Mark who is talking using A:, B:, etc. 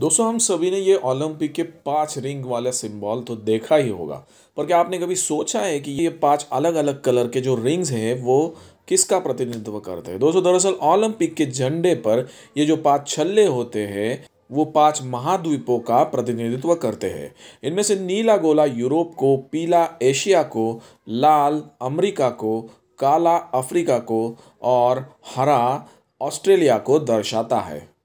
A: दोस्तों हम सभी ने ये ओलंपिक के पांच रिंग वाला सिंबल तो देखा ही होगा पर क्या आपने कभी सोचा है कि ये पांच अलग अलग कलर के जो रिंग्स हैं वो किसका प्रतिनिधित्व करते हैं दोस्तों दरअसल ओलंपिक के झंडे पर ये जो पांच छल्ले होते हैं वो पांच महाद्वीपों का प्रतिनिधित्व करते हैं इनमें से नीला गोला यूरोप को पीला एशिया को लाल अमरीका को काला अफ्रीका को और हरा ऑस्ट्रेलिया को दर्शाता है